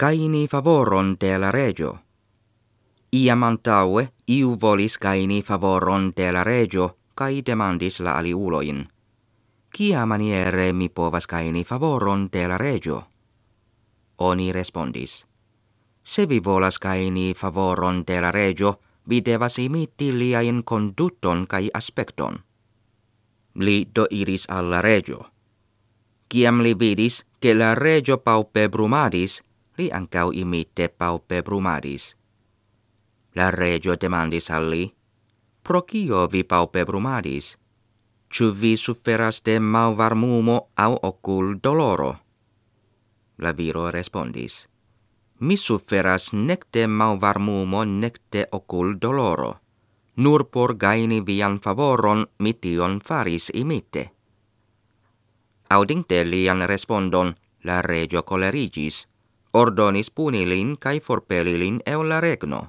caini favoron de la regio. Ia antaue, iu volis caini favoron de la regio, cae demandis la aliuloin. Cia maniere mi povas caini favoron de la regio? Oni respondis, Se vi volas caini favoron de la regio, vi devas imiti liain conduton cae aspecton. Li do iris alla regio. Ciam li vidis, che la regio paupe brumadis, li ancau imite paupe brumadis. La regio demandis al li, Pro vi paupe brumadis? Ciu vi suferas de mau varmumo au ocul doloro? La viro respondis, Mi suferas nec de mau varmumo nec de ocul doloro. Nur por gaini vian favoron mi tion faris imite. Audinte lian respondon, la regio colerigis, Ordonis punilin cae forpelilin eo la regno.